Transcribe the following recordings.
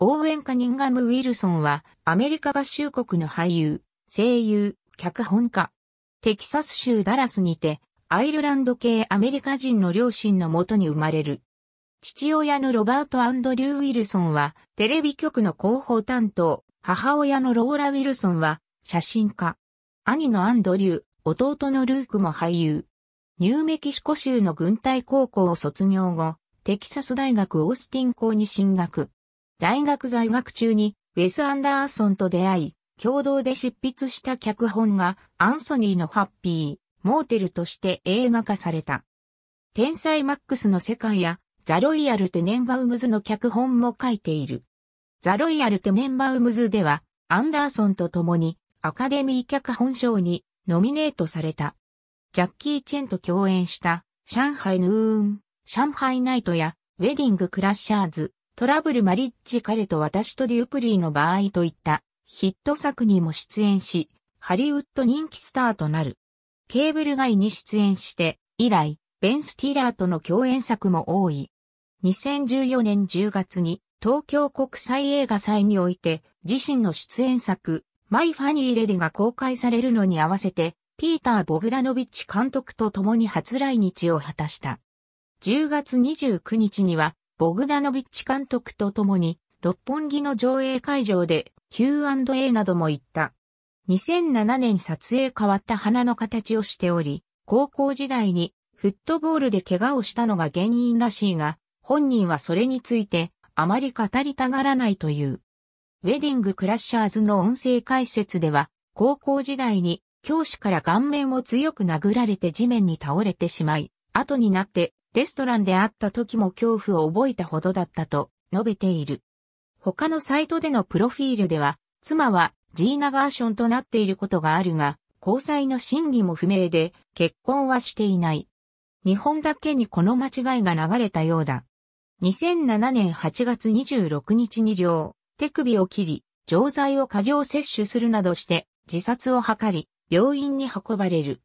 応援歌ニンガム・ウィルソンは、アメリカ合衆国の俳優、声優、脚本家。テキサス州ダラスにて、アイルランド系アメリカ人の両親のもとに生まれる。父親のロバート・アンドリュー・ウィルソンは、テレビ局の広報担当、母親のローラ・ウィルソンは、写真家。兄のアンドリュー、弟のルークも俳優。ニューメキシコ州の軍隊高校を卒業後、テキサス大学オースティン校に進学。大学在学中にウェス・アンダーソンと出会い、共同で執筆した脚本がアンソニーのハッピー、モーテルとして映画化された。天才マックスの世界やザ・ロイヤル・テネンバウムズの脚本も書いている。ザ・ロイヤル・テネンバウムズではアンダーソンと共にアカデミー脚本賞にノミネートされた。ジャッキー・チェンと共演した上海ヌーン、上海ナイトやウェディング・クラッシャーズ、トラブルマリッジ彼と私とデュープリーの場合といったヒット作にも出演し、ハリウッド人気スターとなる。ケーブル街に出演して、以来、ベン・スティラーとの共演作も多い。2014年10月に東京国際映画祭において自身の出演作、マイ・ファニー・レディが公開されるのに合わせて、ピーター・ボグダノビッチ監督と共に初来日を果たした。10月29日には、ボグダノビッチ監督と共に、六本木の上映会場で Q&A なども行った。2007年撮影変わった花の形をしており、高校時代にフットボールで怪我をしたのが原因らしいが、本人はそれについてあまり語りたがらないという。ウェディングクラッシャーズの音声解説では、高校時代に教師から顔面を強く殴られて地面に倒れてしまい、後になってレストランで会った時も恐怖を覚えたほどだったと述べている。他のサイトでのプロフィールでは、妻はジーナ・ガーションとなっていることがあるが、交際の真偽も不明で、結婚はしていない。日本だけにこの間違いが流れたようだ。2007年8月26日に両手首を切り、錠剤を過剰摂取するなどして自殺を図り、病院に運ばれる。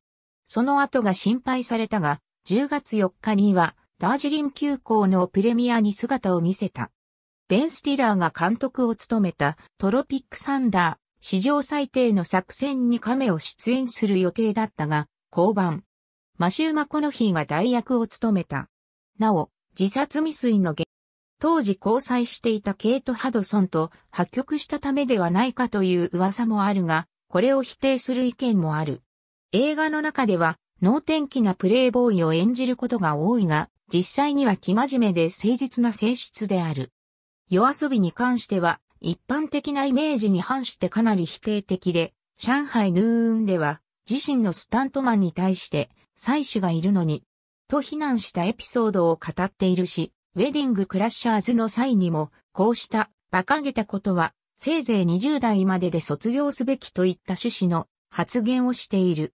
その後が心配されたが、10月4日には、ダージリン急行のプレミアに姿を見せた。ベン・スティラーが監督を務めたトロピック・サンダー、史上最低の作戦に亀を出演する予定だったが、降板。マシュー・マコノヒーが代役を務めた。なお、自殺未遂の原当時交際していたケイト・ハドソンと破局したためではないかという噂もあるが、これを否定する意見もある。映画の中では、能天気なプレイボーイを演じることが多いが、実際には生真面目で誠実な性質である。夜遊びに関しては、一般的なイメージに反してかなり否定的で、上海ヌーンでは、自身のスタントマンに対して、妻子がいるのに、と非難したエピソードを語っているし、ウェディングクラッシャーズの際にも、こうした馬鹿げたことは、せいぜい20代までで卒業すべきといった趣旨の発言をしている。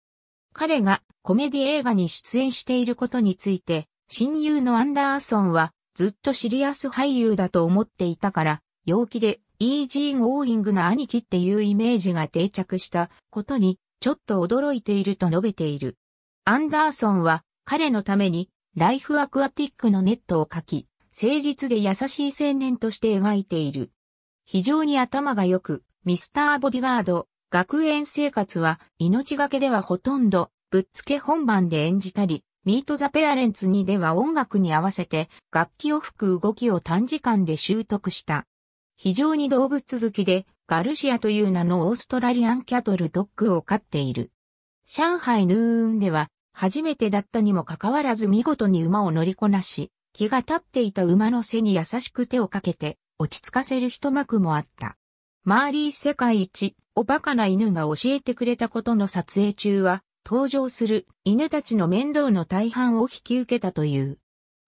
彼がコメディ映画に出演していることについて、親友のアンダーソンはずっとシリアス俳優だと思っていたから、陽気でイージー・ゴーイングな兄貴っていうイメージが定着したことにちょっと驚いていると述べている。アンダーソンは彼のためにライフアクアティックのネットを書き、誠実で優しい青年として描いている。非常に頭が良く、ミスターボディガード、学園生活は命がけではほとんどぶっつけ本番で演じたり、ミートザペアレンツにでは音楽に合わせて楽器を吹く動きを短時間で習得した。非常に動物好きでガルシアという名のオーストラリアンキャトルドッグを飼っている。上海ヌーンでは初めてだったにもかかわらず見事に馬を乗りこなし、気が立っていた馬の背に優しく手をかけて落ち着かせる一幕もあった。マーリー世界一おバカな犬が教えてくれたことの撮影中は、登場する犬たちの面倒の大半を引き受けたという。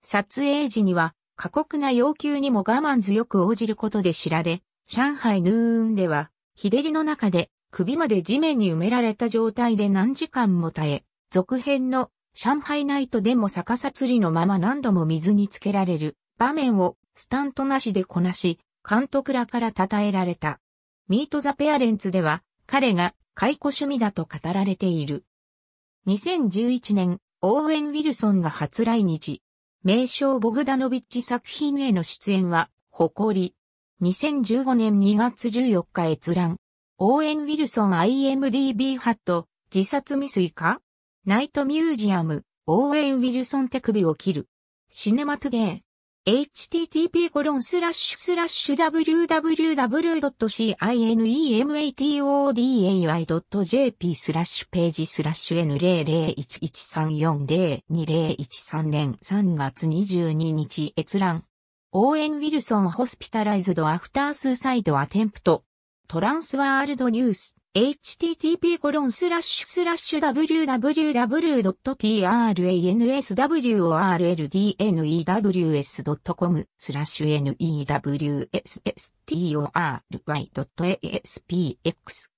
撮影時には、過酷な要求にも我慢強く応じることで知られ、上海ヌーンでは、日照りの中で首まで地面に埋められた状態で何時間も耐え、続編の上海ナイトでも逆さ釣りのまま何度も水につけられる場面をスタントなしでこなし、監督らから称えられた。ミートザペアレンツでは、彼が解雇趣味だと語られている。2011年、オーウェン・ウィルソンが初来日。名称ボグダノビッチ作品への出演は、誇り。2015年2月14日閲覧。オーウェン・ウィルソン IMDB ハット、自殺未遂かナイトミュージアム、オーウェン・ウィルソン手首を切る。シネマトゥデー。http://www.cinematoday.jp スラッシュページスラッシュ N00113402013 年3月22日閲覧。オーエン・ウィルソン・ホスピタライズド・アフター・スーサイド・アテンプト。トランスワールド・ニュース。http コロンスラッシュスラッシュ www.transworldnews.com スラッシュ newsstory.aspx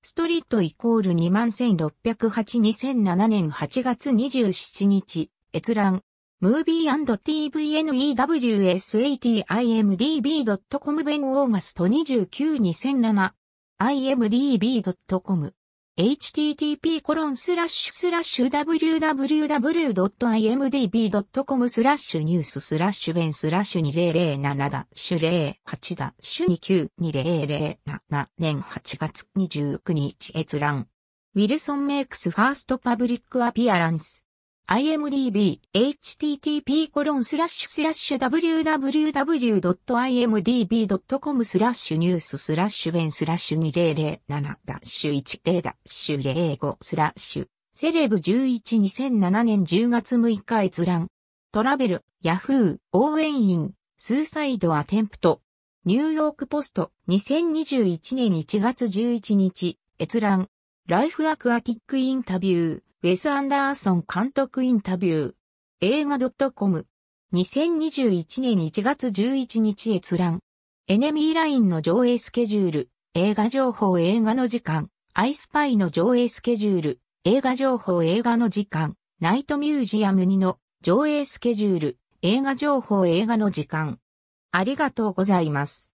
ストリートイコール216082007年8月27日閲覧 m ムービー &tvnewsatimdb.com 弁オーガスト292007 imdb.com http://www.imdb.com スラッシュニューススラッシュベンスラッシュ2007だシュ08だシュ292007年8月29日閲覧ウィルソンメイクスファーストパブリックアピアランス imdb, http コロンスラッシュスラッシュ www.imdb.com スラッシュニューススラッシュンスラッシュ2007ダッシュ10ダッシュ05スラッシュセレブ112007年10月6日閲覧トラベル、ヤフー、応援員、スーサイドアテンプトニューヨークポスト2021年1月11日閲覧ライフアクアティックインタビューウェス・アンダーソン監督インタビュー。映画 .com。2021年1月11日閲覧。エネミーラインの上映スケジュール。映画情報映画の時間。アイスパイの上映スケジュール。映画情報映画の時間。ナイトミュージアム2の上映スケジュール。映画情報映画の時間。ありがとうございます。